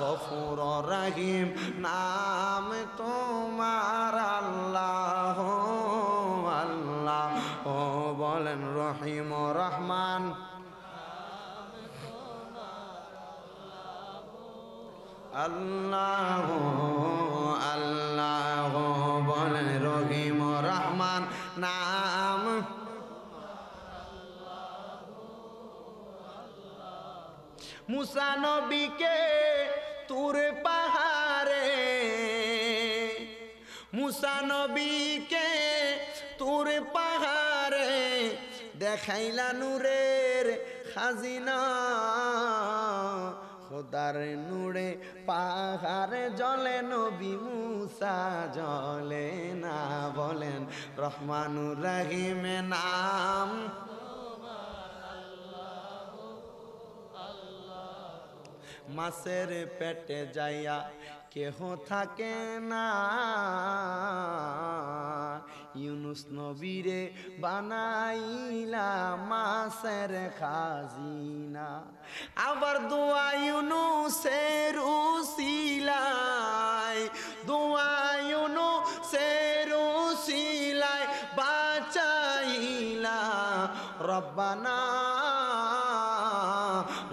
গফুর রহিম নাম তোমার আল্লাহ আল্লাহ ও বলেন রহিম রহমান আল্লাহ আল্লাহ বলেন রহিম রহমান নাম মুসানবিকে তুর পাহারে মুসানবীকে তুর পাহারে দেখাইলা নূরের খাজিনা খোদার নুড়ে পাহাড় জলে নবী মূসা জলে না বলেন রহমানুর রহিমে নাম মাসের পেটে যাইয়া কেহ থাকে না ইউনুস নবীরে বানাইলা মাছের খাজিনা আবার দোয়া ইউনুসের উসিলায় দোয়া ইউনুসের উসিলায় বাঁচাইলা রব্বানা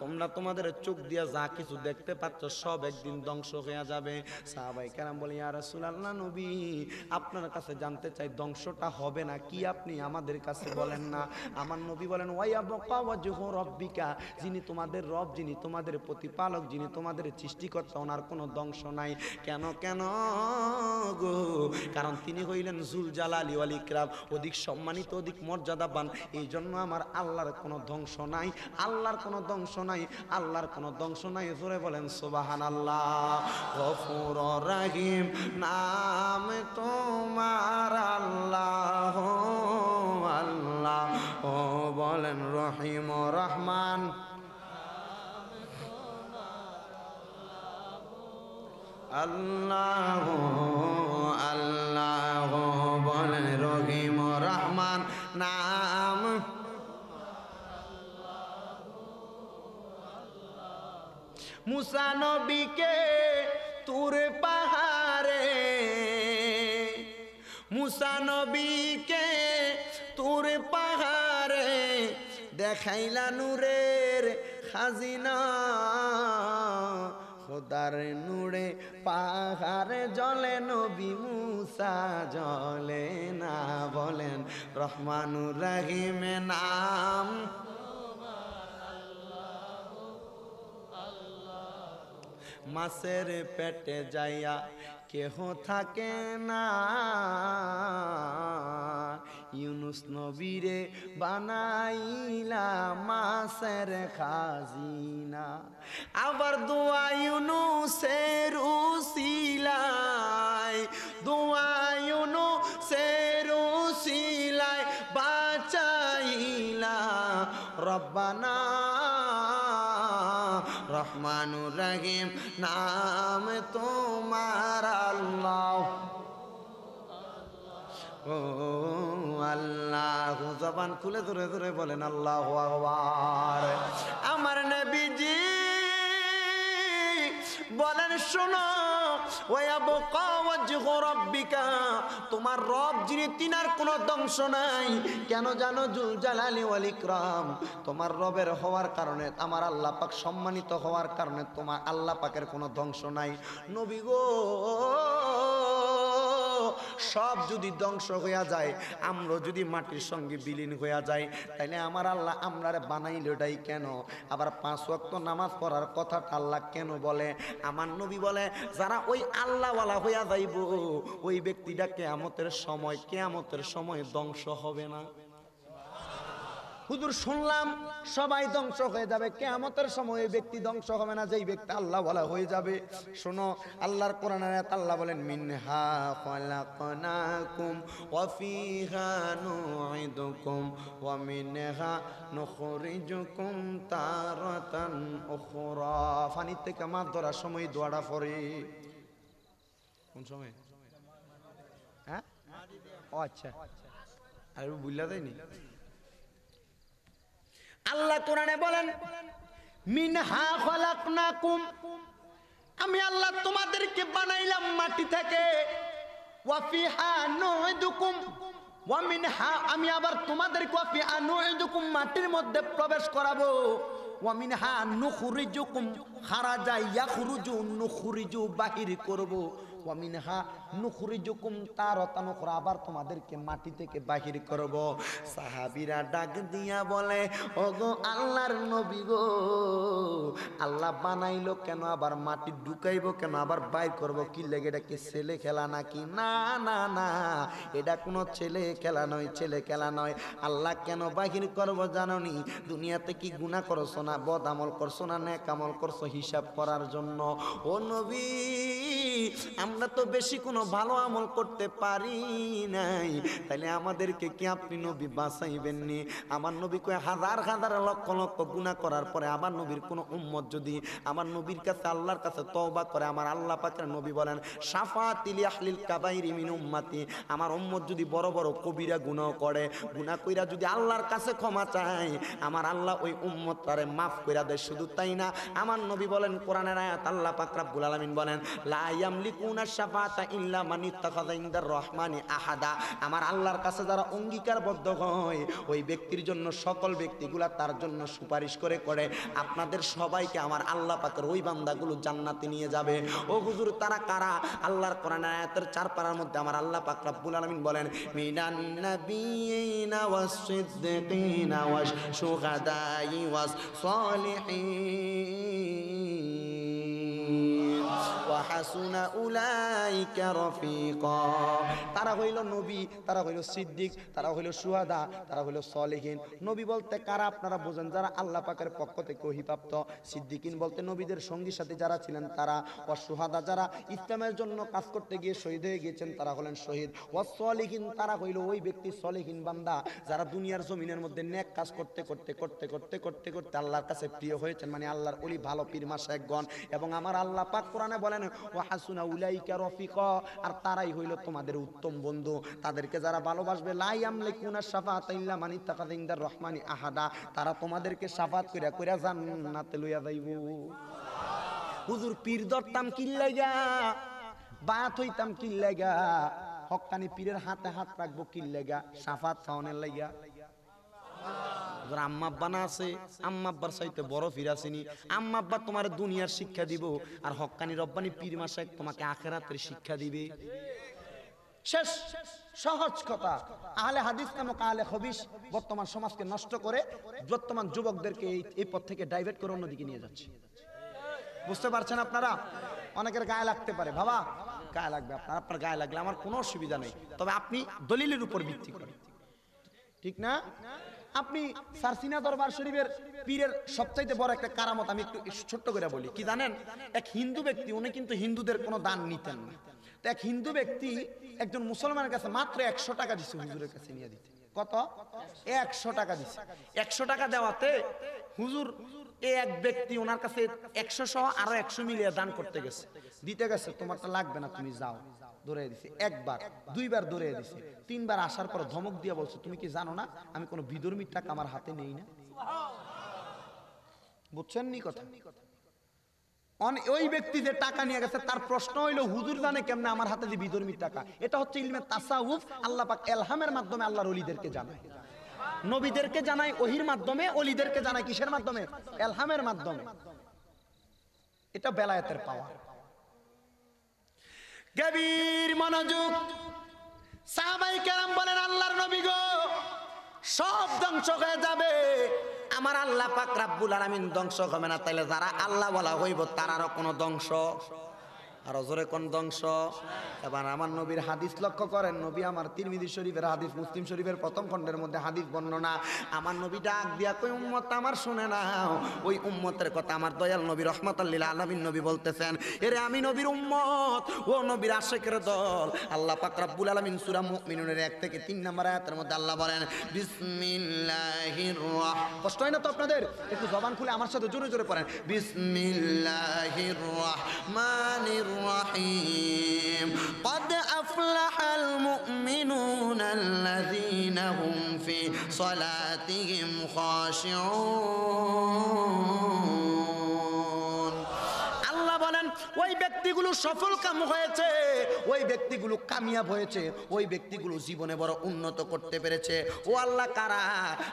তোমরা তোমাদের চোখ দিয়ে যা কিছু দেখতে পাচ্ছ সব একদিন ধ্বংস হয়ে যাবে বলি আর নবী আপনার কাছে জানতে চাই ধ্বংসটা হবে না কি আপনি আমাদের কাছে বলেন না আমার নবী বলেন ওয়াইয়া বকা রব্বিকা যিনি তোমাদের রব যিনি তোমাদের প্রতিপালক যিনি তোমাদের সৃষ্টিকর্তা ওনার কোনো ধ্বংস নাই কেন কেন গো কারণ তিনি হইলেন জুল জালালি আলী ইকরাম অধিক সম্মানিত অধিক মর্যাদাবান এই জন্য আমার আল্লাহর কোনো ধ্বংস নাই আল্লাহর কোনো ধ্বংস নাই আল্লাহর কোনো ধ্বংস নাই জোরে বলেন সুবাহান আল্লাহ গফুর রাহিম নাম তোমার আল্লাহ আল্লাহ ও বলেন রহিম রহমান আল্লাহ আল্লাহ বলেন রহিম রহমান না মুসা তুর পাহারে মুসা তুর পাহারে দেখাইলা নূরের খাজিনা খোদার নূরে পাহারে জলে নবী মুসা জলে না বলেন রহমানুর রহিমে নাম মাসের পেটে যাইয়া কেহ থাকে না ইউনুস নবীরে বানাইলা মাছের খাজিনা আবার দোয়া ইউনুসের উসিলায় দোয়া ইউনুসের উসিলায় বাঁচাইলা রব্বানা রহমানুর রহিম নাম তোমার আল্লাহ ও আল্লাহ জবান খুলে ধরে ধরে বলেন আল্লাহ আমার নবীজি বলেন শোনো তোমার রব যিনি তিনার কোনো ধ্বংস নাই কেন জানো জুল জালালি ওয়ালিক্রাম তোমার রবের হওয়ার কারণে আমার আল্লাহ পাক সম্মানিত হওয়ার কারণে তোমার আল্লাহ পাকের কোনো ধ্বংস নাই নবী গো সব যদি ধ্বংস হইয়া যায় আমরা যদি মাটির সঙ্গে বিলীন হইয়া যায় তাইলে আমার আল্লাহ বানাই বানাইলোটাই কেন আবার পাঁচ ওয়াক্ত নামাজ পড়ার কথাটা আল্লাহ কেন বলে আমার নবী বলে যারা ওই আল্লাহওয়ালা হইয়া যাইব ওই ব্যক্তিটা কেয়ামতের সময় কেয়ামতের সময় ধ্বংস হবে না হুজুর শুনলাম সবাই ধ্বংস হয়ে যাবে কেয়ামতের সময় ব্যক্তি ধ্বংস হবে না যেই ব্যক্তি আল্লাহ বলা হয়ে যাবে শোনো আল্লাহর কোরআন আল্লাহ বলেন মিনহা খলাকনাকুম ওয়া ফিহা নুঈদুকুম ওয়া মিনহা নুখরিজুকুম তারাতান উখরা ফানি থেকে মাছ ধরার সময় দোয়াটা পড়ে কোন সময় হ্যাঁ ও আচ্ছা আর বুঝলা দেয়নি আল্লাহ কোরআনে বলেন মিনহা খলাকনাকুম আমি আল্লাহ তোমাদেরকে বানাইলাম মাটি থেকে ওয়াফিহা নুইদুকুম ওয়া মিনহা আমি আবার তোমাদেরকে ওয়াফিহা নুইদুকুম মাটির মধ্যে প্রবেশ করাবো ওয়া মিনহা নুখরিজুকুম খারাজা ইয়াখরুজু নুখরিজু বাহির করবো ওয়ামিনহা নুখরিজুকুম উখরা আবার তোমাদেরকে মাটি থেকে বাহির করব সাহাবীরা ডাক দিয়া বলে ওগো আল্লাহর নবী গো আল্লাহ বানাইলো কেন আবার মাটি ঢুকাইব কেন আবার বাইর করব কি লেগে এটা কি ছেলে খেলা নাকি না না না এটা কোনো ছেলে খেলা নয় ছেলে খেলা নয় আল্লাহ কেন বাহির করব জাননি দুনিয়াতে কি গুণা করছো না বদ আমল করছো না নেক আমল করছো হিসাব করার জন্য ও নবী আমরা তো বেশি কোনো ভালো আমল করতে পারি নাই তাহলে আমাদেরকে কি আপনি নবী বাঁচাইবেননি আমার নবী কয়ে হাজার হাজার লক্ষ লক্ষ গুণা করার পরে আমার নবীর কোনো উম্মত যদি আমার নবীর কাছে আল্লাহর কাছে তওবা করে আমার আল্লাহ পাকের নবী বলেন সাফা তিলি আহলিল কাবাইরি মিন উম্মাতি আমার উম্মত যদি বড় বড় কবিরা গুণ করে গুণা কইরা যদি আল্লাহর কাছে ক্ষমা চায় আমার আল্লাহ ওই উম্মত তারে মাফ কইরা দেয় শুধু তাই না আমার নবী বলেন কোরআনের আয়াত আল্লাহ পাকরাবুল আলমিন বলেন লাইয়াম লিকুন রহমানি আহাদা আমার আল্লাহর কাছে যারা অঙ্গীকারবদ্ধ হয় ওই ব্যক্তির জন্য সকল ব্যক্তিগুলা তার জন্য সুপারিশ করে করে আপনাদের সবাইকে আমার আল্লাহ পাকের ওই বান্দাগুলো জান্নাতে নিয়ে যাবে ও হুজুর তারা কারা আল্লাহর কোরআন চার পাড়ার মধ্যে আমার আল্লাহ পাক রাব্বুল আলামিন বলেন মিনান নাবিয়িনা ওয়াস সিদ্দিকিনা ওয়াস শুহাদাই ওয়াস সালিহিন হাসুনা উলাইকা রফিকা তারা হইল নবী তারা হইল সিদ্দিক তারা হইল সুহাদা তারা হইল সলেহীন নবী বলতে কারা আপনারা বোঝেন যারা আল্লাহ পাকের পক্ষ থেকে অহিপ্রাপ্ত সিদ্দিকিন বলতে নবীদের সঙ্গী সাথে যারা ছিলেন তারা ও সুহাদা যারা ইসলামের জন্য কাজ করতে গিয়ে শহীদ হয়ে গিয়েছেন তারা হলেন শহীদ ও সলেহীন তারা হইল ওই ব্যক্তি সলেহীন বান্দা যারা দুনিয়ার জমিনের মধ্যে ন্যাক কাজ করতে করতে করতে করতে করতে করতে আল্লাহর কাছে প্রিয় হয়েছেন মানে আল্লাহর অলি ভালো পীর মাসা একগণ এবং আমার আল্লাহ পাক কোরআনে বলেন ওয়াহাসুনা উলাইকা রফিকা আর তারাই হইল তোমাদের উত্তম বন্ধু তাদেরকে যারা ভালোবাসবে লাই আমলে কুনা সাফাত ইল্লা মানি তাকাদিনদার রহমানি আহাদা তারা তোমাদেরকে সাফাত কইরা কইরা জান্নাতে লইয়া যাইব হুজুর পীর দরতাম কিল্লাইগা বায়াত হইতাম কিল্লাইগা হক্কানি পীরের হাতে হাত রাখবো কিল্লাইগা সাফাত খাওয়ানের লাইগা আম্মা আব্বা না আছে আম্মা আব্বার বড় ফিরাসিনি আম্মা আব্বা তোমার দুনিয়ার শিক্ষা দিব আর রব্বানি পীর তোমাকে আখেরাতের শিক্ষা দিবে শেষ সহজ কথা আহলে হাদিস হবিস বর্তমান সমাজকে নষ্ট করে বর্তমান যুবকদেরকে এই পথ থেকে ডাইভার্ট করে অন্যদিকে নিয়ে যাচ্ছে বুঝতে পারছেন আপনারা অনেকের গায়ে লাগতে পারে বাবা গায়ে লাগবে আপনার আপনার গায়ে লাগলে আমার কোনো অসুবিধা নেই তবে আপনি দলিলের উপর ভিত্তি করেন ঠিক না আপনি সারসিনা দরবার শরীফের পীরের সবচাইতে বড় একটা কারামত আমি একটু ছোট্ট করে বলি কি জানেন এক হিন্দু ব্যক্তি উনি কিন্তু হিন্দুদের কোনো দান নিতেন না তো এক হিন্দু ব্যক্তি একজন মুসলমানের কাছে মাত্র একশো টাকা দিচ্ছে হুজুরের কাছে নিয়ে দিতে কত একশো টাকা দিচ্ছে একশো টাকা দেওয়াতে হুজুর এ এক ব্যক্তি ওনার কাছে একশো সহ আরো একশো মিলিয়ে দান করতে গেছে দিতে গেছে তোমার তো লাগবে না তুমি যাও ধরে দিছে একবার দুইবার ধরে দিছে তিনবার আসার পর ধমক দিয়ে বলছে তুমি কি জানো না আমি কোনো বিধর্মীর টাকা আমার হাতে নেই না বুঝছেন নি কথা ওই ব্যক্তি যে টাকা নিয়ে গেছে তার প্রশ্ন হইলো হুজুর জানে কেমনে আমার হাতে যে টাকা এটা হচ্ছে ইলমে তাসাউফ আল্লাহ পাক এলহামের মাধ্যমে আল্লাহর অলিদেরকে জানায় নবীদেরকে জানায় ওহির মাধ্যমে অলিদেরকে জানায় কিসের মাধ্যমে এলহামের মাধ্যমে এটা বেলায়েতের পাওয়া গভীর মনোযোগ সাহাবাই কেরাম বলেন আল্লাহর নবী গো সব ধ্বংস হয়ে যাবে আমার আল্লাহ পাক রাব্বুল আলামিন ধ্বংস হবে না তাইলে যারা আল্লাহ বলা হইব তারারও কোনো ধ্বংস আর কোন ধ্বংস এবার আমার নবীর হাদিস লক্ষ্য করেন নবী আমার তিরমিদি শরীফের হাদিস মুসলিম শরীফের প্রথম খণ্ডের মধ্যে হাদিস বর্ণনা আমার নবী ডাক দিয়া কই উম্মত আমার শুনে না ওই উম্মতের কথা আমার দয়াল নবী রহমতাল্লিল আলমিন নবী বলতেছেন এরে আমি নবীর উম্মত ও নবীর আশেখের দল আল্লাহ পাকরাবুল আলমিন সুরা মিনুনের এক থেকে তিন নম্বর আয়াতের মধ্যে আল্লাহ বলেন কষ্ট হয় না তো আপনাদের একটু জবান খুলে আমার সাথে জোরে জোরে পড়েন বিসমিল্লাহির রহমানির الرحيم قد أفلح المؤمنون الذين هم في صلاتهم خاشعون ওই ব্যক্তিগুলো সফল কাম হয়েছে ওই ব্যক্তিগুলো কামিয়াব হয়েছে ওই ব্যক্তিগুলো জীবনে বড় উন্নত করতে পেরেছে ও আল্লাহ কারা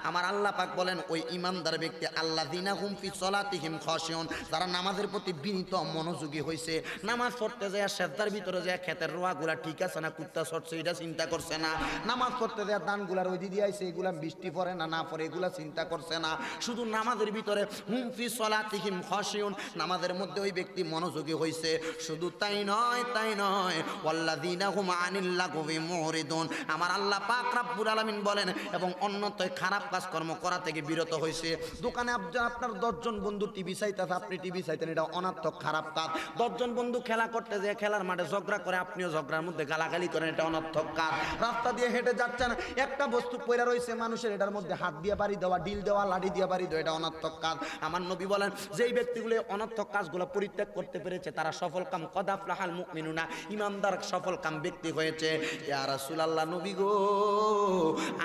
আমার আল্লাহ পাক বলেন ওই ইমানদার ব্যক্তি আল্লাহ দিনা হুমফি চলাতিহিম খসিয়ন তারা নামাজের প্রতি বিনীত মনোযোগী হয়েছে নামাজ পড়তে যায় শ্রদ্ধার ভিতরে যায় খেতের রোয়াগুলা ঠিক আছে না কুত্তা সরছে এটা চিন্তা করছে না নামাজ পড়তে যায় দানগুলা রোদি দিদি আইছে এগুলা বৃষ্টি পড়ে না না পড়ে এগুলা চিন্তা করছে না শুধু নামাজের ভিতরে হুমফি চলাতিহিম খসিয়ন নামাজের মধ্যে ওই ব্যক্তি মনোযোগী হয়েছে হয়েছে শুধু তাই নয় তাই নয় ওয়াল্লাদিনা হুম আনিল্লা কবি মোহরিদুন আমার আল্লাহ পাক রাব্বুল আলামিন বলেন এবং অন্যতয় খারাপ কাজকর্ম করা থেকে বিরত হয়েছে দোকানে আপনার দশজন বন্ধু টিভি চাইতেছে আপনি টিভি চাইতেন এটা অনার্থক খারাপ কাজ দশজন বন্ধু খেলা করতে যে খেলার মাঠে ঝগড়া করে আপনিও ঝগড়ার মধ্যে গালাগালি করেন এটা অনার্থক কাজ রাস্তা দিয়ে হেঁটে যাচ্ছেন একটা বস্তু পড়ে রয়েছে মানুষের এটার মধ্যে হাত দিয়ে বাড়ি দেওয়া ডিল দেওয়া লাঠি দিয়ে বাড়ি দেওয়া এটা অনার্থক কাজ আমার নবী বলেন যেই ব্যক্তিগুলো অনার্থক কাজগুলো পরিত্যাগ করতে পেরেছে তারা সফল কাম কদাফলাহাল না ইমানদার সফল কাম ব্যক্তি হয়েছে ইয়া রাসূলুল্লাহ নবী গো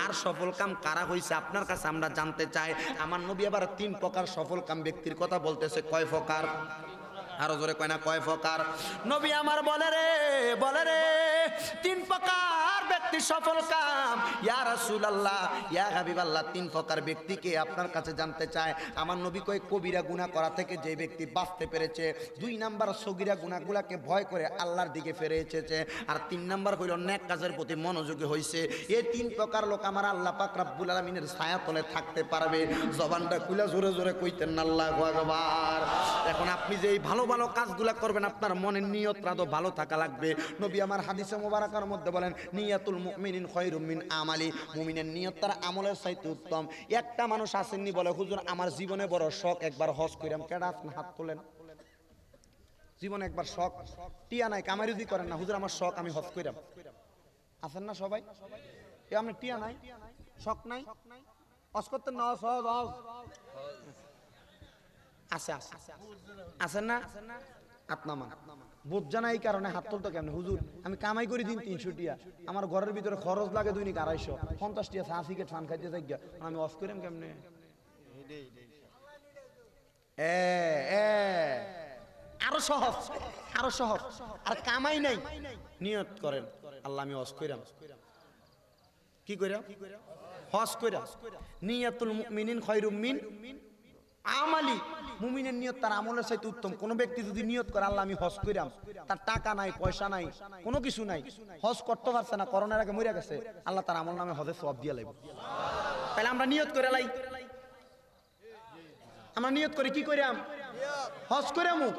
আর সফল কাম কারা হয়েছে আপনার কাছে আমরা জানতে চাই আমার নবী আবার তিন প্রকার সফল কাম ব্যক্তির কথা বলতেছে কয় প্রকার আরো জোরে কয় না কয় প্রকার নবী আমার বলে রে বলে রে তিন প্রকার ব্যক্তি সফল কাম ইয়া রাসুল আল্লাহ ইয়া হাবিব আল্লাহ তিন প্রকার ব্যক্তিকে আপনার কাছে জানতে চায় আমার নবী কয় কবিরা গুণা করা থেকে যে ব্যক্তি বাঁচতে পেরেছে দুই নাম্বার সগিরা গুণাগুলাকে ভয় করে আল্লাহর দিকে ফেরে এসেছে আর তিন নাম্বার হইল নেক কাজের প্রতি মনোযোগী হয়েছে এই তিন প্রকার লোক আমার আল্লাহ পাক রাব্বুল আলমিনের ছায়া তলে থাকতে পারবে জবানটা কুলা জোরে জোরে কইতেন আল্লাহ এখন আপনি যে এই ভালো ভালো ভালো কাজগুলা করবেন আপনার মনের নিয়ত রাতো ভালো থাকা লাগবে নবী আমার হাদিসে মোবারকার মধ্যে বলেন নিয়াতুল মুমিনিন খয়রুমিন আমালি মুমিনের নিয়ত তার আমলের সাইতে উত্তম একটা মানুষ আসেননি বলে হুজুর আমার জীবনে বড় শখ একবার হজ করিলাম কেডা হাত তোলেন জীবনে একবার শখ টিয়া নাই যদি করেন না হুজুর আমার শখ আমি হজ করিলাম আছেন না সবাই এ আমি টিয়া নাই শখ নাই হজ করতেন না সহজ হজ আছে আছে আছে না আত্মামান বোধ জানা এই কারণে হাত তুলতো কেমন হুজুর আমি কামাই করি দিন তিনশো টিয়া আমার ঘরের ভিতরে খরচ লাগে দৈনিক আড়াইশো পঞ্চাশ টিয়া চা সিকেট ফান খাইতে যাই আমি অফ করিম কেমনে আরো সহজ আরো সহজ আর কামাই নাই নিয়ত করেন আল্লাহ আমি অস কইরাম কি কইরা হস কইরা নিয়াতুল মুমিনিন খয়রুম মিন আমালি মুমিনের নিয়ত তার আমলের সাথে উত্তম কোন ব্যক্তি যদি নিয়ত করে আল্লাহ আমি হস করিলাম তার টাকা নাই পয়সা নাই কোনো কিছু নাই হস করতে পারছে না করোনার আগে মরিয়া গেছে আল্লাহ তার আমল নামে হজে সব দিয়ে লাইব তাহলে আমরা নিয়ত করে লাই আমরা নিয়ত করে কি করিয়াম হস করে মুখ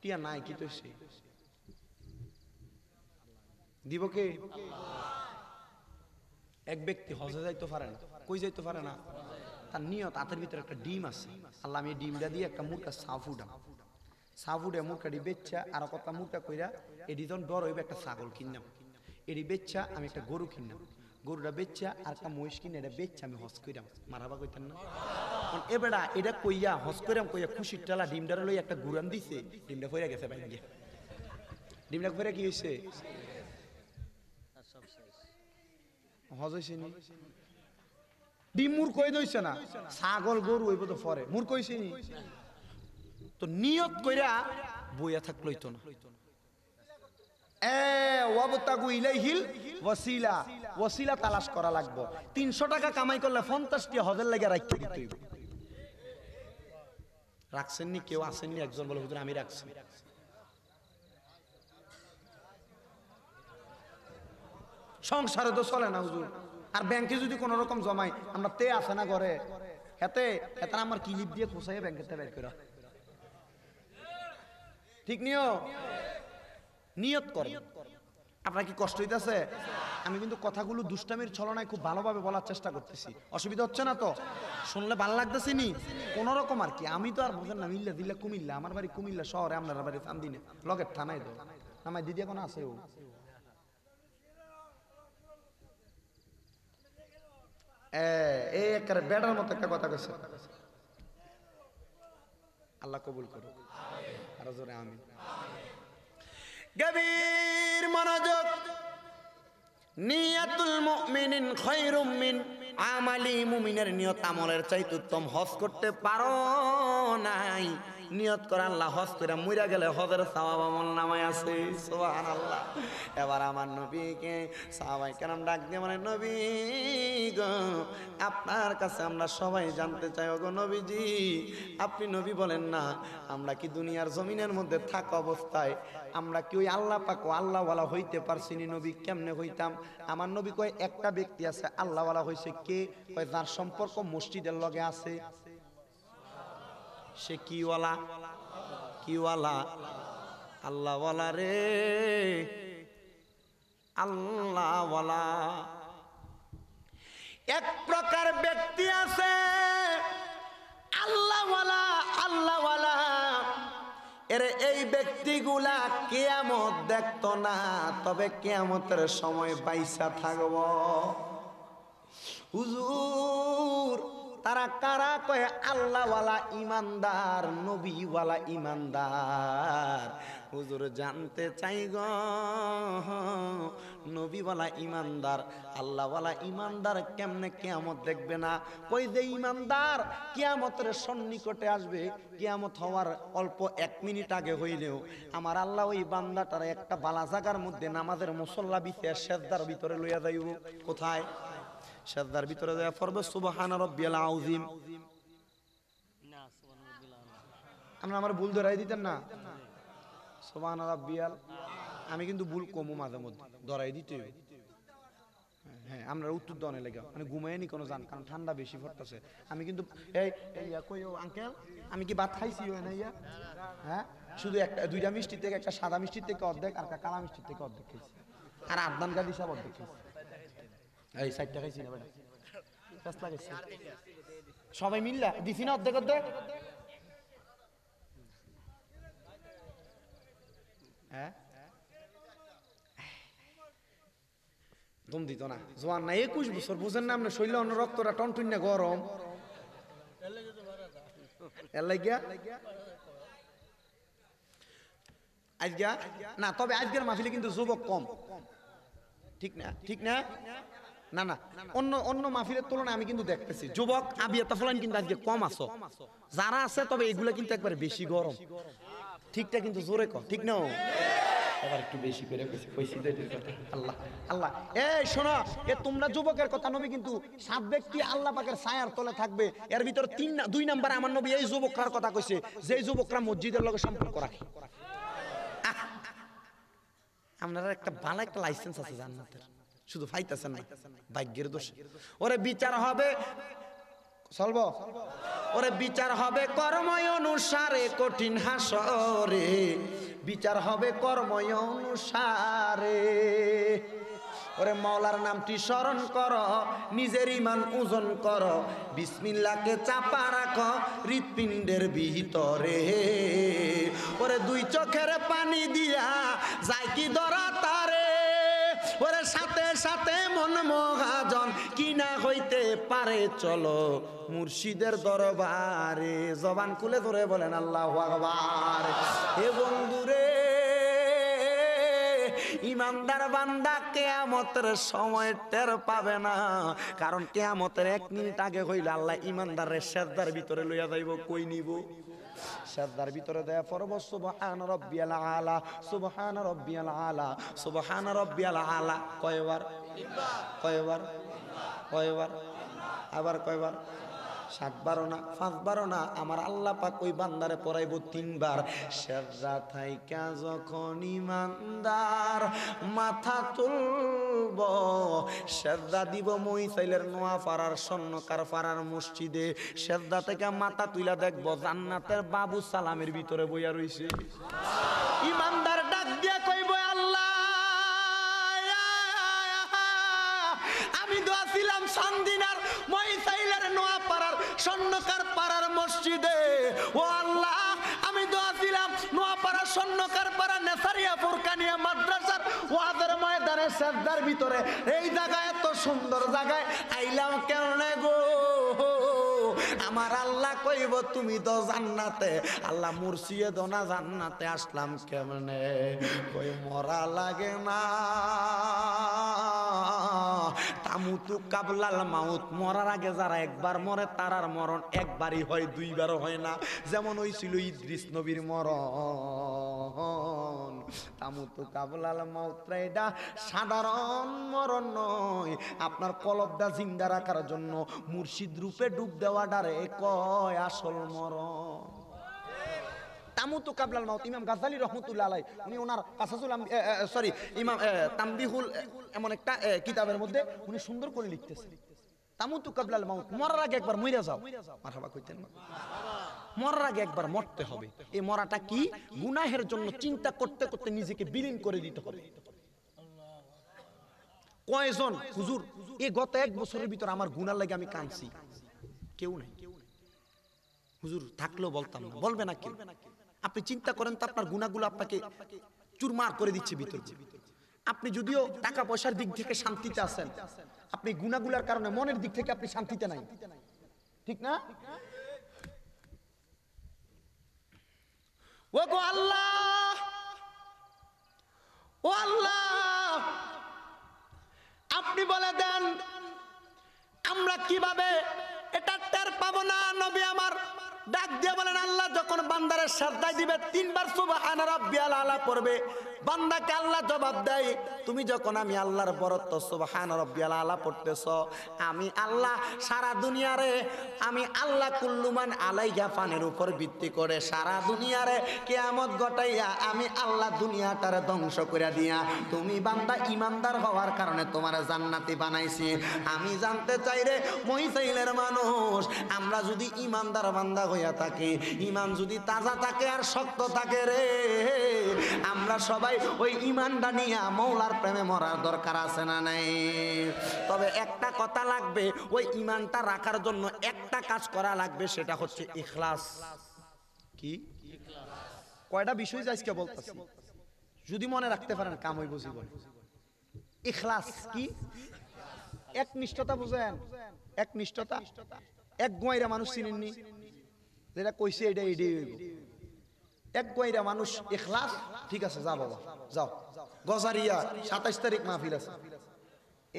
টিয়া নাই কি তো সে দিব কে এক ব্যক্তি হজে যাইতে পারে না কই যাইতে পারে না তার নিয়ত হাতের ভিতরে একটা ডিম আছে আল্লাহ আমি ডিমটা দিয়ে একটা মুরগা সাফুডা সাফুডে মুরগাটি বেচ্ছা আর কথা মুরগা কইরা এটি যখন ডর হইবে একটা ছাগল কিনলাম এটি বেচ্ছা আমি একটা গরু কিনলাম গরুটা বেচ্ছা আর একটা মহিষ কিনে এটা বেচ্ছা আমি হস কইরাম মারাবা কইতাম না কারণ এবেড়া এটা কইয়া হস কইরাম কইয়া খুশির টালা ডিমটারে লই একটা গুরান দিছে ডিমটা ফইরা গেছে বাইন গিয়া ডিমটা ফইরা কি হইছে হজ নি ডিম মুর কই দইছে না ছাগল গরু ওই তো ফরে মুর কইছে নি তো নিয়ত কইরা বইয়া থাকলই তো না ওয়াসিলা ওয়াসিলা তালাশ করা টাকা কামাই করলে পঞ্চাশটি হজের লাগে রাখতে দিতে রাখছেননি কেউ আসেননি একজন বলে হুজুর আমি রাখছি সংসারে তো চলে না হুজুর আর ব্যাংকে যদি কোন রকম জমাই আমরা তে আসে না করে হেতে হেতে আমার কিলিপ দিয়ে খোসাইয়ে ব্যাংকেতে বের করা ঠিক নিও নিয়ত করে আপনার কি কষ্ট হইতেছে আমি কিন্তু কথাগুলো দুষ্টামির ছলনায় খুব ভালোভাবে বলার চেষ্টা করতেছি অসুবিধা হচ্ছে না তো শুনলে ভালো লাগতেছে নি কোন রকম আর কি আমি তো আর বোঝেন না মিল্লা দিল্লা কুমিল্লা আমার বাড়ি কুমিল্লা শহরে আপনার বাড়ি দিনে লগের থানায় তো আমার দিদি এখন আছে ও এই বেড়ার মতো একটা কথা কইছে আল্লাহ কবুল করুক আরো জোরে আমি গভীর মনোযোগ নিয়াতুল মুমিনিন খায়রুম মিন আমালি মুমিনের নিয়ত আমলের চাইতে উত্তম হজ করতে পারো নাই নিয়ত করে আল্লাহ হজ করে মইরা গেলে হজের সাহাব আমল নামায় আছে সোহান আল্লাহ এবার আমার নবীকে সাহাবাই কেরাম ডাক দিয়ে মানে নবী গ আপনার কাছে আমরা সবাই জানতে চাই ওগো নবীজি আপনি নবী বলেন না আমরা কি দুনিয়ার জমিনের মধ্যে থাকা অবস্থায় আমরা কি ওই আল্লাহ পাকো আল্লাহওয়ালা হইতে পারছি নি নবী কেমনে হইতাম আমার নবী কয় একটা ব্যক্তি আছে আল্লাহওয়ালা হয়েছে কে কয় যার সম্পর্ক মসজিদের লগে আছে সে কিওয়ালা কিওয়ালা ওয়ালা রে ওয়ালা এক প্রকার ব্যক্তি আছে আল্লাহ ওয়ালা এর এই ব্যক্তিগুলা কেয়ামত দেখত না তবে কেয়ামতের সময় বাইসা থাকব হুজুর তারা কারা কয়ে আল্লাহওয়ালা ইমানদার নবীওয়ালা ইমানদার হুজুর জানতে চাই গ নবীওয়ালা ইমানদার আল্লাহওয়ালা ইমানদার কেমনে কেয়ামত দেখবে না ওই যে ইমানদার কেয়ামতের সন্নিকটে আসবে কেয়ামত হওয়ার অল্প এক মিনিট আগে হইলেও আমার আল্লাহ ওই বান্দাটার একটা বালা জাগার মধ্যে নামাজের মুসল্লা বিতে শেষদার ভিতরে লইয়া যাইব কোথায় সেজদার ভিতরে যায় পড়বে সুবহান রব্বিয়াল আযীম আমরা আমার ভুল ধরাই দিতেন না সুবহান রব্বিয়াল আমি কিন্তু ভুল কমু মাঝে মধ্যে ধরাই দিতে হ্যাঁ আমরা উত্তর দনে লেগে মানে ঘুমাই নি কোনো জান কারণ ঠান্ডা বেশি পড়তেছে আমি কিন্তু এই ইয়া কই আঙ্কেল আমি কি ভাত খাইছি হয় না ইয়া হ্যাঁ শুধু একটা দুইটা মিষ্টি থেকে একটা সাদা মিষ্টি থেকে অর্ধেক আর একটা কালা মিষ্টি থেকে অর্ধেক খাইছি আর আদান গাদ হিসাব অর্ধেক খাইছি এই ষাট টাকাই চিনে বেটা সবাই মিললা দিছি না অর্ধেক অর্ধেক হ্যাঁ দম দিত না জোয়ান না একুশ বছর বুঝেন না আপনার শৈল অন্য রক্তটা টনটুন না গরম আজকে না তবে আজকের মাহফিলে কিন্তু যুবক কম ঠিক না ঠিক না না না অন্য অন্য মাহফিলের তুলনায় আমি কিন্তু দেখতেছি যুবক আবিয়াতা ফুলান কিন্তু আজকে কম আছো যারা আছে তবে এগুলা কিন্তু একবার বেশি গরম ঠিকটা কিন্তু জোরে ক ঠিক না এর তিন দুই নাম্বার আমার নবী এই কথা যে যুবকরা মসজিদের আপনারা একটা ভালো একটা লাইসেন্স আছে জান্নাতের শুধু ফাইতেছে না ভাগ্যের দোষে ওরে বিচার হবে চলব ওরে বিচার হবে কর্ময় অনুসারে কঠিন হাসরে বিচার হবে কর্ময় অনুসারে ওরে মৌলার নামটি স্মরণ কর নিজের ইমান ওজন কর বিসমিল্লাকে চাপা রাখ হৃৎপিণ্ডের ভিতরে ওরে দুই চোখের পানি দিয়া যাই কি ধরা তারে ওরে সাথে সাথে মন মহাজন কিনা হইতে পারে চলো মুর্শিদের দরবারে জবান কুলে ধরে বলেন আল্লাহ আকবার এ বন্ধুরে ইমানদার বান্দা কেয়ামতের সময় টের পাবে না কারণ কেয়ামতের এক মিনিট আগে হইলে আল্লাহ ইমানদারের শেষদার ভিতরে লইয়া যাইব কই নিব সাজদার ভিতরে দেয়া পড়ব সুবহান রব্বিয়াল আলা সুবহান রব্বিয়াল আলা সুবহান রব্বিয়াল আলা কয়বার কয়বার কয়বার আবার কয়বার সাতবারও না পাঁচবারও না আমার আল্লাহ পাক ওই বান্দারে পড়াইব তিনবার শেরজা থাইকা যখন ইমানদার মাথা তুলব শেরদা দিব মই চাইলের নোয়া পাড়ার স্বর্ণকার পাড়ার মসজিদে শেরদা থেকে মাথা তুইলা দেখব জান্নাতের বাবু সালামের ভিতরে বইয়া রয়েছে ইমানদার ডাক দিয়া কইব ছিলাম সান্দিনার মহিলার নোয়া পাড়ার স্বর্ণকার পাড়ার মসজিদে ও আল্লাহ আমি দোয়া ছিলাম নোয়া পাড়ার স্বর্ণকার পাড়া নেসারিয়া ফুরকানিয়া মাদ্রাসার ওয়াদের ময়দানে শ্রদ্ধার ভিতরে এই জায়গায় এত সুন্দর জায়গায় আইলাম কেন গো আমার আল্লাহ কইব তুমি তো জান্নাতে আল্লাহ মুর্শিয়ে দোনা জান্নাতে আসলাম কেমনে কই মরা লাগে না তামুতু কাবলাল মাউত মরার আগে যারা একবার মরে তারার মরণ একবারই হয় দুইবারও হয় না যেমন ওই ছিল ইদ্রিস নবীর মরণ তামুতু কাবলাল মাউতরা এটা সাধারণ মরণ নয় আপনার কলবটা জিন্দা রাখার জন্য মুর্শিদ রূপে ডুব দেওয়াটারে কয় আসল মরণ তামুতু কাবলাল মাউত ইমাম গাজ্জালি রহমতুল্লাহ আলাই উনি ওনার কাসাসুল সরি ইমাম তামবিহুল এমন একটা কিতাবের মধ্যে উনি সুন্দর করে লিখতেছেন তামুতু কাবলাল মাউত মরার আগে একবার মইরা যাও মারহাবা কইতেন না মরার আগে একবার মরতে হবে এই মরাটা কি গুনাহের জন্য চিন্তা করতে করতে নিজেকে বিলীন করে দিতে হবে কয়জন হুজুর এই গত এক বছরের ভিতর আমার গুনার লাগে আমি কাঁদছি কেউ নাই হুজুর থাকলেও বলতাম না বলবে না কেউ আপনি চিন্তা করেন তো আপনার গুণাগুলো আপনাকে চুরমার করে দিচ্ছে ভিতর আপনি যদিও টাকা পয়সার দিক থেকে শান্তিতে আছেন আপনি গুণাগুলার কারণে মনের দিক থেকে আপনি শান্তিতে নাই ঠিক না ও গো আল্লাহ ও আল্লাহ আপনি বলে দেন আমরা কিভাবে এটা টের পাবো না নবী আমার ডাক দিয়ে বলেন আল্লাহ যখন বান্দারের সাদ্দায় দিবে তিনবার সুবহান রাব্বিয়াল আলা পড়বে বান্দাকে আল্লাহ জবাব দেয় তুমি যখন আমি আল্লাহর বরত্ব সুবহান রব্বিয়াল আলা পড়তেছ আমি আল্লাহ সারা দুনিয়ারে আমি আল্লাহ কুল্লুমান আলাইহা ফানের উপর ভিত্তি করে সারা দুনিয়ারে কেয়ামত গটাইয়া আমি আল্লাহ দুনিয়াটার ধ্বংস করে দিয়া তুমি বান্দা ইমানদার হওয়ার কারণে তোমার জান্নাতি বানাইছি আমি জানতে চাই রে মহিসাইলের মানুষ আমরা যদি ইমানদার বান্দা হইয়া থাকি ইমান যদি তাজা থাকে আর শক্ত থাকে রে আমরা সবাই হয় ওই ইমানটা নিয়ে মৌলার প্রেমে মরার দরকার আছে না নাই তবে একটা কথা লাগবে ওই ইমানটা রাখার জন্য একটা কাজ করা লাগবে সেটা হচ্ছে ইখলাস কি কয়টা বিষয় আজকে বলতেছি যদি মনে রাখতে পারেন কাম বুঝি জীবন ইখলাস কি নিষ্ঠতা বুঝেন নিষ্ঠতা এক গোয়াইরা মানুষ চিনেননি যেটা কইছে এটা এটাই হইব এক গয়রা মানুষ এখলাস ঠিক আছে যা বাবা যাও গজারিয়া সাতাইশ তারিখ মাহফিল আছে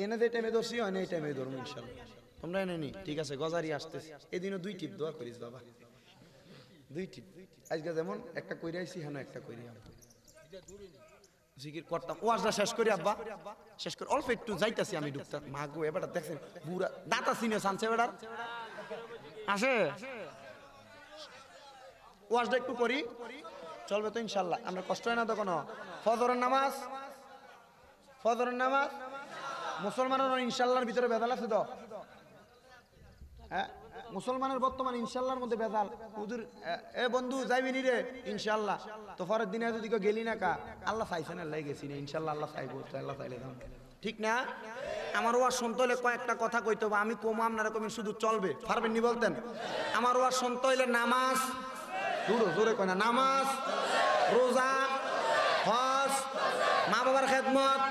এনে যে টাইমে ধরছি হয় এই টাইমে ধরবো ইনশাল্লাহ তোমরা এনে নি ঠিক আছে গজারি আসতেছি এদিনও দুই টিপ দোয়া করিস বাবা দুই টিপ আজকে যেমন একটা কইরে আইসি হ্যাঁ একটা কইরে জিকির করতাম শেষ করি আব্বা শেষ করে অল্প একটু যাইতাছি আমি ঢুকতাম মাগু এবার দেখছেন বুড়া দাঁতা চিনে সানছে এবার আসে ওয়াজটা একটু করি চলবে তো ইনশাল্লাহ আমরা কষ্ট হয় না তখন ফজরের নামাজ ফজরের নামাজ মুসলমানের ইনশাল্লাহর ভিতরে বেদাল আছে তো হ্যাঁ মুসলমানের বর্তমান ইনশাল্লাহর মধ্যে বেদাল হুজুর এ বন্ধু যাইবি নি রে ইনশাল্লাহ তো পরের দিনে যদি কেউ গেলি না কা আল্লাহ না লাই গেছি না ইনশাল্লাহ আল্লাহ চাইবো আল্লাহ চাইলে ঠিক না আমার ওয়া শুনতে হলে কয়েকটা কথা কইতে হবে আমি কম আপনারা কমি শুধু চলবে পারবেন নি বলতেন আমার ওয়া শুনতে নামাজ জোরে জোরে কয় না নামাজ রোজা হজ মা বাবার খেদমত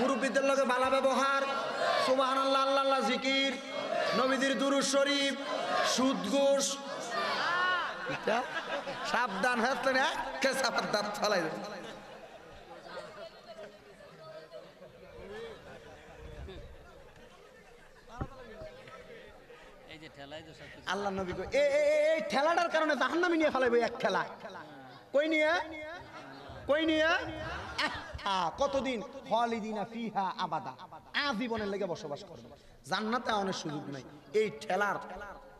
মুরব্বীদের লগে বালা ব্যবহার সুবাহান আল্লাহ আল্লাহ জিকির নবীদের দুরুজ শরীফ সুদ ঘোষ সাবধান হ্যাঁ খেসাবার দাঁত ফলাই আল্লাহ নবী এই ঠেলাটার কারণে নিয়ে এক ঠেলা কই নিয়ে কই নিয়ে কতদিন ফিহা আবাদা আজীবনের লেগে বসবাস করবে জান্নাতে অনেক সুযোগ নাই এই ঠেলার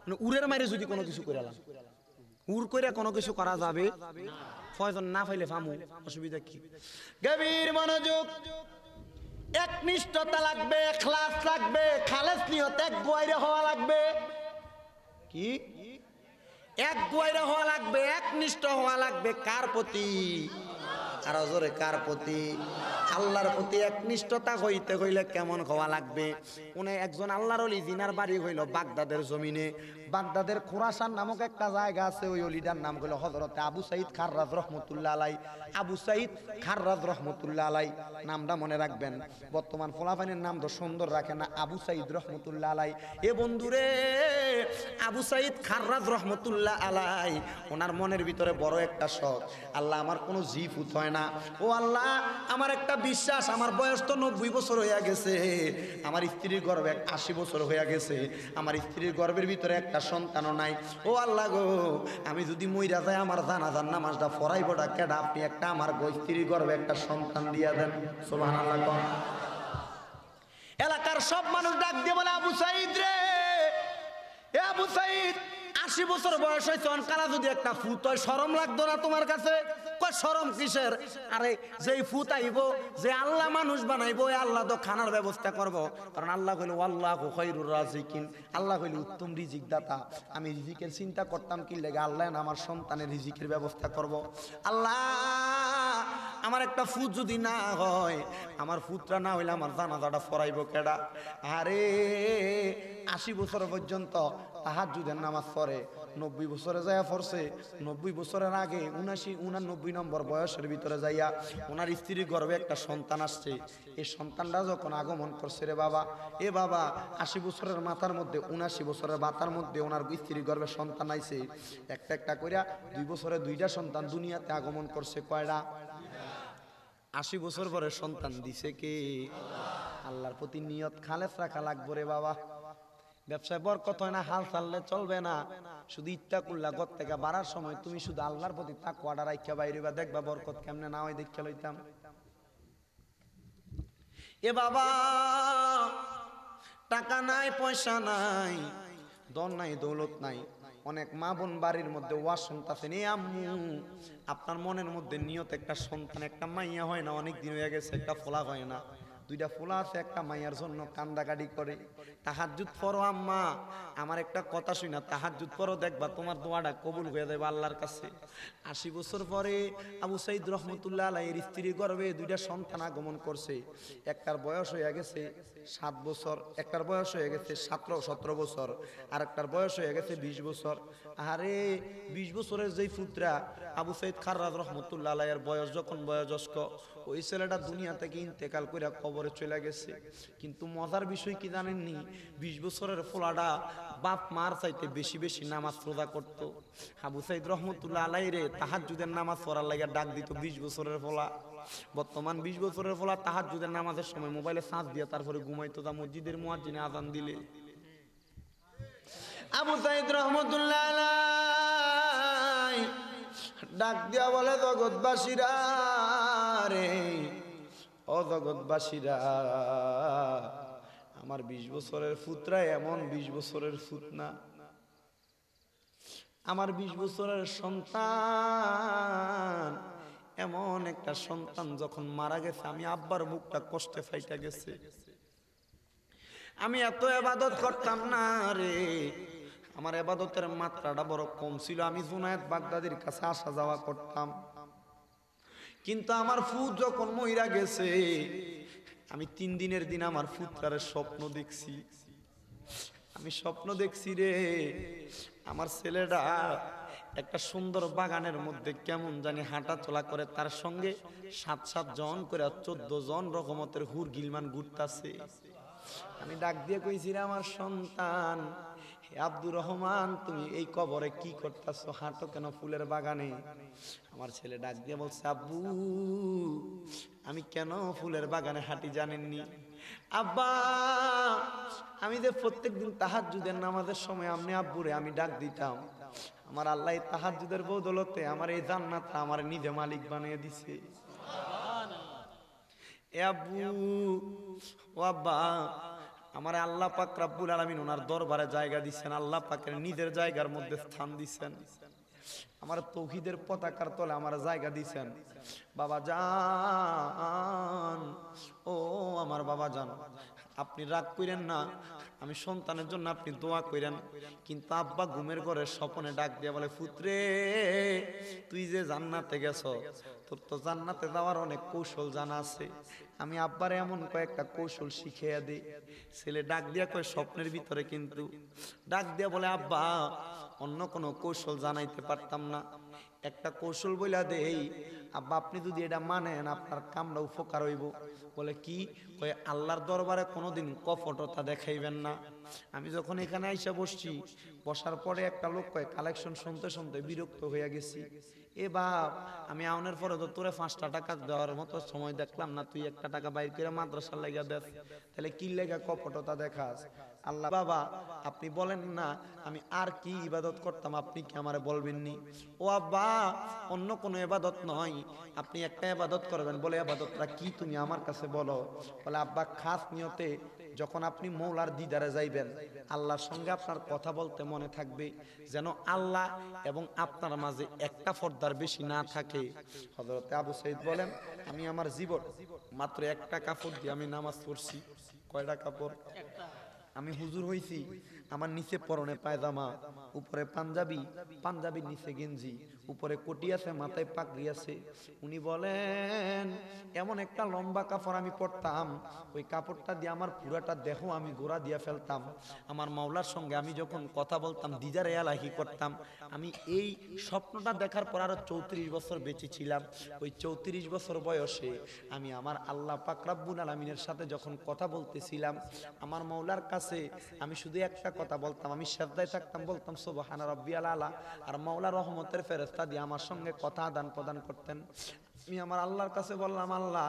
মানে উড়ের যদি কোনো কিছু করালাম উর করে কোনো কিছু করা যাবে ফয়জন না ফাইলে ফামু অসুবিধা কি গভীর মনোযোগ একনিষ্ঠতা লাগবে খ্লাস লাগবে খালেস নিহত এক গোয়াইরে হওয়া লাগবে কি এক গোয়াইরা হওয়া লাগবে একনিষ্ঠ হওয়া লাগবে কার প্রতি আর জোরে কার প্রতি আল্লাহর প্রতি একনিষ্ঠতা হইতে হইলে কেমন হওয়া লাগবে উনি একজন আল্লাহর অলি জিনার বাড়ি হইল বাগদাদের জমিনে বাগদাদের খোরাসান নামক একটা জায়গা আছে ওই অলিটার নাম হইল হজরতে আবু সাইদ খাররাজ রহমতুল্লাহ আলাই আবু সাইদ খাররাজ রহমতুল্লাহ আলাই নামটা মনে রাখবেন বর্তমান ফলাফানের নাম তো সুন্দর রাখে না আবু সাইদ রহমতুল্লাহ আলাই এ বন্ধুরে আবু সাইদ খাররাজ রহমতুল্লাহ আলাই ওনার মনের ভিতরে বড় একটা শখ আল্লাহ আমার কোনো জিফুত হয় না ও আল্লাহ আমার একটা বিশ্বাস আমার বয়স তো নব্বই বছর হইয়া গেছে আমার স্ত্রীর গর্বে এক আশি বছর হইয়া গেছে আমার স্ত্রীর গর্বের ভিতরে একটা সন্তানও নাই ও আল্লাহ গো আমি যদি মইরা যাই আমার জানা না মাসটা ফরাই বটা কেডা আপনি একটা আমার স্ত্রীর গর্বে একটা সন্তান দিয়া দেন সোহান আল্লাহ এলাকার সব মানুষ ডাক দিয়ে বলে আবু সাইদ রে আবু সাইদ আশি বছর বয়স হয়েছে অনকালা যদি একটা ফুত হয় সরম লাগতো না তোমার কাছে কয় সরম কিসের আরে যেই ফুত আইব যে আল্লাহ মানুষ বানাইব ওই আল্লাহ তো খানার ব্যবস্থা করব কারণ আল্লাহ কইল আল্লাহ খৈরুর রাজিকিন আল্লাহ কইল উত্তম রিজিক দাতা আমি রিজিকের চিন্তা করতাম কি লেগে আল্লাহ আমার সন্তানের রিজিকের ব্যবস্থা করব আল্লাহ আমার একটা ফুত যদি না হয় আমার ফুতরা না হইলে আমার জানাজাটা ফরাইব কেডা আরে আশি বছর পর্যন্ত তাহাজুদের নামাজ পড়ে নব্বই বছরে যাইয়া পড়ছে নব্বই বছরের আগে উনাশি উনানব্বই নম্বর বয়সের ভিতরে যাইয়া ওনার স্ত্রীর গর্বে একটা সন্তান আসছে এই সন্তানটা যখন আগমন করছে রে বাবা এ বাবা আশি বছরের মাথার মধ্যে উনাশি বছরের মাথার মধ্যে ওনার স্ত্রীর গর্বে সন্তান আইছে একটা একটা করিয়া দুই বছরে দুইটা সন্তান দুনিয়াতে আগমন করছে কয়টা আশি বছর পরে সন্তান দিছে কে আল্লাহর প্রতি নিয়ত খালেস রাখা লাগবো রে বাবা ব্যবসায় বরকত হয় না হাল ছাড়লে চলবে না শুধু ইচ্ছা করলা গত থেকে বাড়ার সময় তুমি শুধু আল্লাহর প্রতি তাকুয়াটা রাখিয়া বাইরে বা দেখবা বরকত কেমনে না হয় দেখে লইতাম এ বাবা টাকা নাই পয়সা নাই দন নাই দৌলত নাই অনেক মা বোন বাড়ির মধ্যে ওয়া আম্মু আপনার মনের মধ্যে নিয়ত একটা সন্তান একটা মাইয়া হয় না অনেক দিন হয়ে গেছে একটা ফলা হয় না দুইটা ফোলা আছে একটা মাইয়ার জন্য কান্দাকাটি করে তাহার তাহাজুত পরো আম্মা আমার একটা কথা শুই না তাহাজুত পরো দেখবা তোমার দোয়াটা কবুল হয়ে যাবে আল্লাহর কাছে আশি বছর পরে আবু সাইদ রহমতুল্লাহ আলাইয়ের স্ত্রী গর্বে দুইটা সন্তান আগমন করছে একটার বয়স হয়ে গেছে সাত বছর একটার বয়স হয়ে গেছে সতেরো সতেরো বছর আর একটার বয়স হয়ে গেছে বিশ বছর আরে বিশ বছরের যেই ফুতরা আবু সাইদ খার রহমতুল্লাহ আলাইয়ের বয়স যখন বয়োজস্ক ওই ছেলেটা দুনিয়া থেকে ইন্তেকাল করে কবরে চলে গেছে কিন্তু মজার বিষয় কি জানেননি বিশ বছরের ফোলাটা বাপ মার চাইতে বেশি বেশি নামাজ প্রদা করত হাবু সাইদ রহমতুল্লাহ আলাই রে তাহার যুদের নামাজ পড়ার লাগে ডাক দিত বিশ বছরের ফোলা বর্তমান বিশ বছরের ফোলা তাহার যুদের নামাজের সময় মোবাইলে সাঁচ দিয়ে তারপরে ঘুমাইতো তা মসজিদের মোয়াজিনে আজান দিলে আবু সাইদ রহমতুল্লাহ ডাক দিয়া বলে জগৎবাসীরা রে অজগৎবাসীরা আমার বিশ বছরের ফুতরা এমন বিশ বছরের ফুতনা আমার বিশ বছরের সন্তান এমন একটা সন্তান যখন মারা গেছে আমি আব্বার মুখটা কষ্টে ফাইটা গেছে আমি এত এবাদত করতাম না রে আমার এবাদতের মাত্রাটা বড় কম ছিল আমি জুনায়ত বাগদাদির কাছে আসা যাওয়া করতাম কিন্তু আমার ফুত যখন মহিরা গেছে আমি তিন দিনের দিন আমার ফুতকারের স্বপ্ন দেখছি আমি স্বপ্ন দেখছি রে আমার ছেলেটা একটা সুন্দর বাগানের মধ্যে কেমন জানি হাঁটা চলা করে তার সঙ্গে সাত সাত জন করে চোদ্দ জন রকমতের হুর গিলমান ঘুরতাছে আমি ডাক দিয়ে কইছি রে আমার সন্তান আব্দুর রহমান তুমি এই কবরে কি করতেছো হাঁটো কেন ফুলের বাগানে আমার ছেলে ডাক দিয়ে বলছে আব্বু আমি কেন ফুলের বাগানে হাঁটি জানেননি আব্বা আমি যে প্রত্যেক দিন তাহার যুদের নামাজের সময় আমনি আব্বুরে আমি ডাক দিতাম আমার আল্লাহ তাহার যুদের বদলতে আমার এই জান্নাত আমার নিজে মালিক বানিয়ে দিছে এ আব্বু ও আব্বা আমার আল্লাহ পাক রাব্বুল আলমিন ওনার দরবারে জায়গা দিচ্ছেন আল্লাহ পাকের নিজের জায়গার মধ্যে স্থান দিচ্ছেন আমার তৌহিদের পতাকার তলে আমার জায়গা দিচ্ছেন বাবা যান ও আমার বাবা যান আপনি রাগ করেন না আমি সন্তানের জন্য আপনি দোয়া করেন কিন্তু আব্বা ঘুমের ঘরে স্বপনে ডাক দিয়ে বলে ফুত্রে তুই যে জান্নাতে গেছ তোর তো জান্নাতে যাওয়ার অনেক কৌশল জানা আছে আমি আব্বার এমন কয়েকটা কৌশল শিখিয়া দিই ছেলে ডাক দিয়া কয় স্বপ্নের ভিতরে কিন্তু ডাক দিয়া বলে আব্বা অন্য কোনো কৌশল জানাইতে পারতাম না একটা কৌশল বইলা দেই আব্বা আপনি যদি এটা মানেন আপনার কামরা উপকার হইব বলে কি কয়ে আল্লাহর দরবারে কোনোদিন কপটতা দেখাইবেন না আমি যখন এখানে আইসে বসছি বসার পরে একটা লোক কয়ে কালেকশন শুনতে শুনতে বিরক্ত হইয়া গেছি এ বাপ আমি আউনের পরে তো তোরে পাঁচটা টাকা দেওয়ার মতো সময় দেখলাম না তুই একটা টাকা বাইর করে মাদ্রাসা লেগে দেখ তাহলে কি লেগে কপটতা দেখাস আল্লাহ বাবা আপনি বলেন না আমি আর কি ইবাদত করতাম আপনি কি আমারে বলবেননি ও আব্বা অন্য কোনো এবাদত নয় আপনি একটা এবাদত করবেন বলে এবাদতটা কি তুমি আমার কাছে বলো বলে আব্বা খাস নিয়তে যখন আপনি মৌলার দিদারে যাইবেন আল্লাহর সঙ্গে আপনার কথা বলতে মনে থাকবে যেন আল্লাহ এবং আপনার মাঝে একটা ফর্দার বেশি না থাকে হজরতে আবু সঈদ বলেন আমি আমার জীবন মাত্র একটা কাপড় দিয়ে আমি নামাজ পড়ছি কয়টা কাপড় আমি হুজুর হইছি আমার নিচে পরনে পায়জামা উপরে পাঞ্জাবি পাঞ্জাবির নিচে গেঞ্জি উপরে কটি আছে মাথায় পাকড়ি আছে উনি বলেন এমন একটা লম্বা কাপড় আমি পরতাম ওই কাপড়টা দিয়ে আমার পুরাটা দেহ আমি গোড়া দিয়ে ফেলতাম আমার মাওলার সঙ্গে আমি যখন কথা বলতাম দিদার এলাহি করতাম আমি এই স্বপ্নটা দেখার পর আরো চৌত্রিশ বছর বেঁচে ছিলাম ওই চৌত্রিশ বছর বয়সে আমি আমার আল্লাহ পাকরাব্বুল আলমিনের সাথে যখন কথা বলতেছিলাম আমার মাওলার কাছে আছে আমি শুধু একটা কথা বলতাম আমি সেজদায় থাকতাম বলতাম সুবহানা রাব্বিয়াল আলা আর মাওলা রহমতের ফেরস্তা দিয়ে আমার সঙ্গে কথা আদান প্রদান করতেন আমি আমার আল্লাহর কাছে বললাম আল্লাহ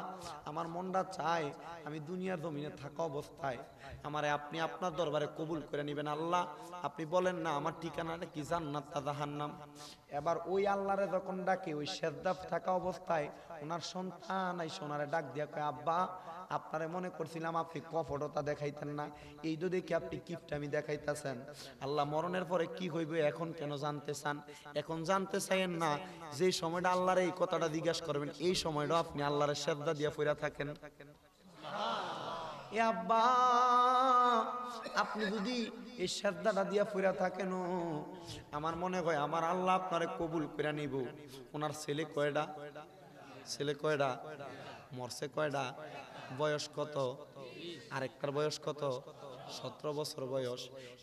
আমার মনটা চায় আমি দুনিয়ার জমিনে থাকা অবস্থায় আমারে আপনি আপনার দরবারে কবুল করে নেবেন আল্লাহ আপনি বলেন না আমার ঠিকানাটা কি জান্নাত তা জাহান্নাম এবার ওই আল্লাহরে যখন ডাকে ওই সেজদা থাকা অবস্থায় ওনার সন্তান আইসে সোনারে ডাক দিয়া কয় আব্বা আপনারে মনে করছিলাম আপনি কফটতা দেখাইতেন না এই তো দেখি আপনি আমি দেখাইতেছেন আল্লাহ মরণের পরে কি হইবে এখন কেন জানতে চান এখন জানতে চাইেন না যে সময়টা আল্লাহর এই কথাটা জিজ্ঞাসা করবেন এই সময়টা আপনি আল্লাহরের শ্রদ্ধা দিয়া ফিরা থাকেন আপনি যদি এই শ্রদ্ধাটা দিয়া ফিরা থাকেন আমার মনে হয় আমার আল্লাহ আপনারে কবুল করে নিব ওনার ছেলে কয়টা ছেলে কয়টা মরছে কয়টা বয়স কত আরেকটার বয়স কত সতেরো বছর বয়স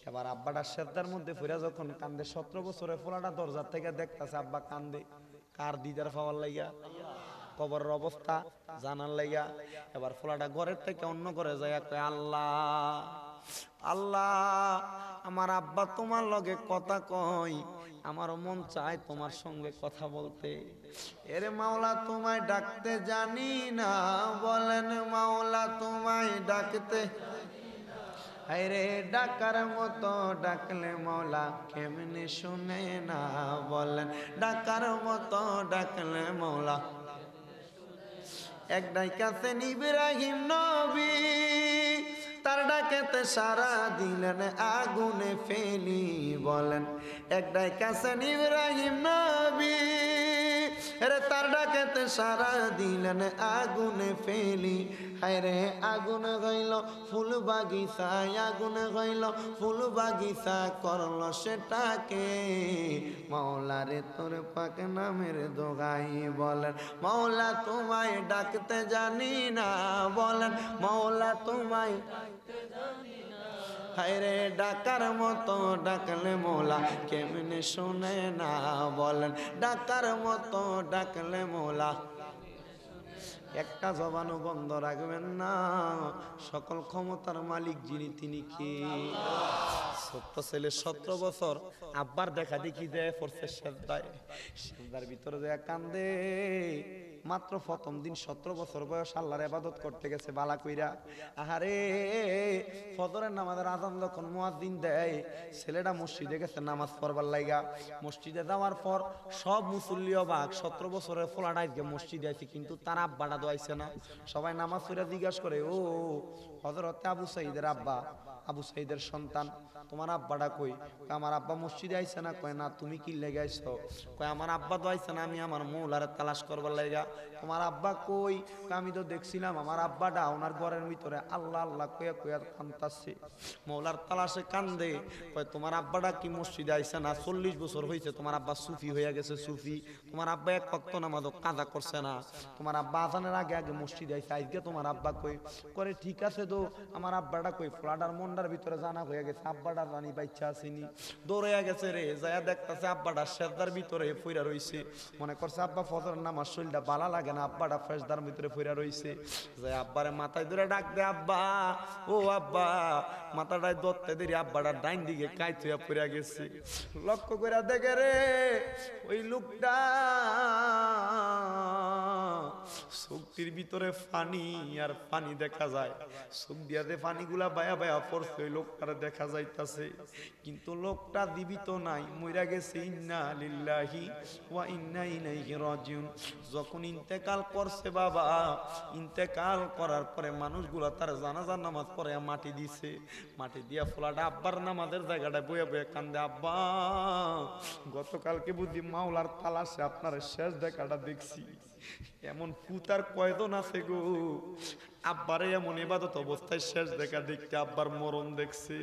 এবার আব্বাটা শ্রদ্ধার মধ্যে ফিরে যখন কান্দে সতেরো বছরে ফোলাটা দরজার থেকে দেখতেছে আব্বা কান্দে কার দিদার পাওয়ার লাগিয়া কবরের অবস্থা জানার লাগিয়া এবার ফোলাটা ঘরের থেকে অন্য করে যায় কয় আল্লাহ আল্লাহ আমার আব্বা তোমার লগে কথা কয় আমারও মন চায় তোমার সঙ্গে কথা বলতে এরে মাওলা তোমায় ডাকতে জানি না বলেন মাওলা তোমায় ডাকতে আরে ডাকার মতো ডাকলে মৌলা কেমনে শুনে না বলেন ডাকার মতো ডাকলে মৌলা এক কাছে ইব্রাহিম নবী তার ডাকেতে সারা দিলেন আগুনে ফেলি বলেন এক ডাকাছেন ইব্রাহিম নবী রে তার ডাকাতে সারা দিলেন আগুনে ফেলি রে আগুন গইল ফুল বাগিচা আগুন গইল ফুল বাগিচা করল সেটাকে মাওলারে তোর পাক নামের দোগাই বলেন মাওলা তোমায় ডাকতে জানি না বলেন মাওলা তোমায় ডাকতে জানি হায়রে ডাকার মতো ডাকলে মোলা কেমনে শুনে না বলেন ডাকার মতো ডাকলে মোলা একটা জবানও বন্ধ রাখবেন না সকল ক্ষমতার মালিক যিনি তিনি কি সত্য ছেলে সতেরো বছর আব্বার দেখা দেখি দেয় পড়ছে সেদ্দায় ভিতরে দেয় কান্দে মাত্র প্রথম দিন সতেরো বছর বয়স আল্লাহর আবাদত করতে গেছে বালা কইরা আহারে ফজরের নামাজের আজান যখন মুয়াজিন দেয় ছেলেটা মসজিদে গেছে নামাজ পড়বার লাইগা মসজিদে যাওয়ার পর সব মুসল্লি অবাক সতেরো বছরের ফোলাটা আজকে মসজিদে আছে কিন্তু তার আব্বাটা দোয়াইছে না সবাই নামাজ করে জিজ্ঞাসা করে ও হজরতে আবু সাইদের আব্বা আবু সাইদের সন্তান তোমার আব্বাটা কই আমার আব্বা মসজিদে আইসে না কয় না তুমি কি লেগে আইসো কয় আমার আব্বা তো আইসে না আমি আমার মৌলার তালাশ করবার লেগা তোমার আব্বা কই আমি তো দেখছিলাম আমার আব্বাটা ওনার ঘরের ভিতরে আল্লাহ আল্লাহ কয়ে কয়ে কান্দাচ্ছে মৌলার তালাশে কান্দে কয় তোমার আব্বাটা কি মসজিদে আইসে না চল্লিশ বছর হয়েছে তোমার আব্বা সুফি হয়ে গেছে সুফি তোমার আব্বা এক ভক্ত নামাজও কাঁদা করছে না তোমার আব্বা আজানের আগে আগে মসজিদে আইসে আজকে তোমার আব্বা কই করে ঠিক আছে তো আমার আব্বাটা কই ফ্লাডার মন ঘন্টার ভিতরে জানা হয়ে গেছে আব্বাডার রানী বাচ্চা আসেনি দৌড়ে গেছে রে যায়া দেখতেছে আব্বাডার শেষদার ভিতরে ফুইরা রয়েছে মনে করছে আব্বা ফজর নামার শরীরটা বালা লাগে না আব্বাডা ফেসদার ভিতরে ফুইরা রয়েছে যায় আব্বারে মাথায় ধরে ডাক দে আব্বা ও আব্বা মাথাটায় দত্তে দেরি আব্বাডার ডাইন দিকে কাই থুয়া ফুরিয়া গেছে লক্ষ্য করে দেখে রে ওই লোকটা শক্তির ভিতরে পানি আর পানি দেখা যায় চোখ দিয়াতে পানিগুলা বায়া বায়া করছে ওই লোকটার দেখা যাইতাছে কিন্তু লোকটা জীবিত নাই মইরা গেছে ইন্না লিল্লাহি ওয়া ইন্না ইলাইহি রাজিউন যখন ইন্তেকাল করছে বাবা ইন্তেকাল করার পরে মানুষগুলা তার জানাজার নামাজ পড়ে মাটি দিছে মাটি দিয়া ফোলাটা আব্বার নামাজের জায়গাটা বয়ে বয়ে কান্দে আব্বা গতকালকে বুঝি মাওলার তালাশে আপনার শেষ দেখাটা দেখছি এমন পুতার কয়দন আছে গো আব্বারে এমন এবাদত অবস্থায় শেষ দেখা দেখতে আব্বার মরণ দেখছে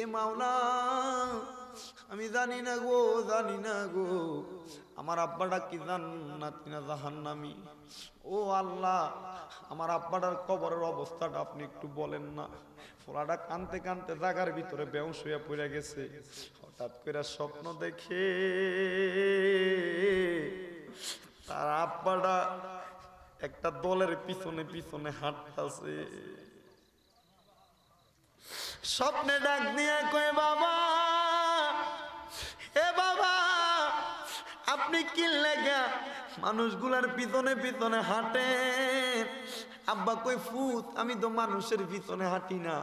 এ মাওনা আমি জানি না গো জানি না গো আমার আব্বাটা কি জান্নাত কিনা জাহান্নামি ও আল্লাহ আমার আব্বাটার কবরের অবস্থাটা আপনি একটু বলেন না ফোলাটা কানতে কানতে জাগার ভিতরে ব্যাংশ হয়ে পড়ে গেছে হঠাৎ করে স্বপ্ন দেখে তার আব্বাটা একটা দলের পিছনে পিছনে হাঁটতেছে স্বপ্নে ডাক দিয়ে কয়ে বাবা এ বাবা আপনি কি লেগা মানুষগুলার পিছনে পিছনে হাঁটে আব্বা কই ফুত আমি তো মানুষের পিছনে হাঁটি না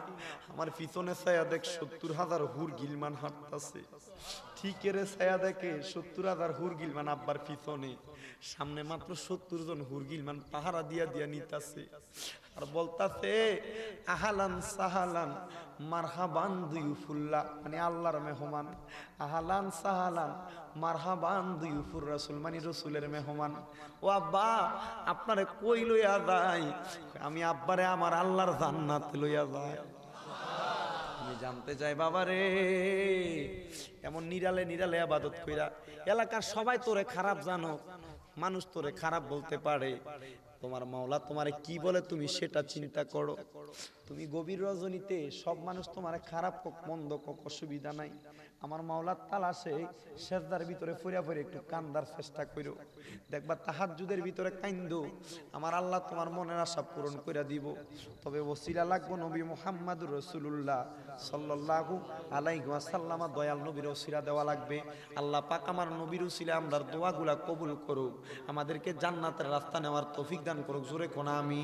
আমার পিছনে ছায়া দেখ সত্তর হাজার হুর গিলমান হাঁটতাছে ঠিক এর ছায়া দেখে সত্তর হাজার হুর গিলমান আব্বার পিছনে সামনে মাত্র সত্তর জন হুর গিলমান পাহারা দিয়া দিয়া নিতাছে আর বলতাছে আহালান সাহালান মারহাবান দুই ফুল্লা মানে আল্লাহর মেহমান আহালান সাহালান মারহাবান দুই ফুর রাসুল মানে রসুলের মেহমান ও আব্বা আপনারে কই লইয়া যায় আমি আব্বারে আমার আল্লাহর জান্নাত লইয়া যায় আমি জানতে চাই বাবা রে এমন নিরালে নিরালে আবাদত কইরা এলাকার সবাই তোরে খারাপ জানো মানুষ তোরে খারাপ বলতে পারে তোমার মাওলা তোমারে কি বলে তুমি সেটা চিন্তা করো তুমি গভীর রজনীতে সব মানুষ তোমারে খারাপ কোক মন্দ কোক অসুবিধা নাই আমার মাওলার তালাশে শেষদার ভিতরে ফুরিয়া ফুরে একটু কান্দার চেষ্টা করো দেখবা যুদের ভিতরে কান্দ আমার আল্লাহ তোমার মনের আশা পূরণ করে দিব তবে ওসিলা লাগবো নবী মোহাম্মদুর রসুল্লাহ সাল্লাহু আলাইসাল্লামা দয়াল নবীর ওসিরা দেওয়া লাগবে আল্লাহ পাক আমার নবীর ওসিলা আমদার দোয়াগুলা কবুল করুক আমাদেরকে জান্নাতের রাস্তা নেওয়ার তফিক দান করুক জোরে কোনা আমি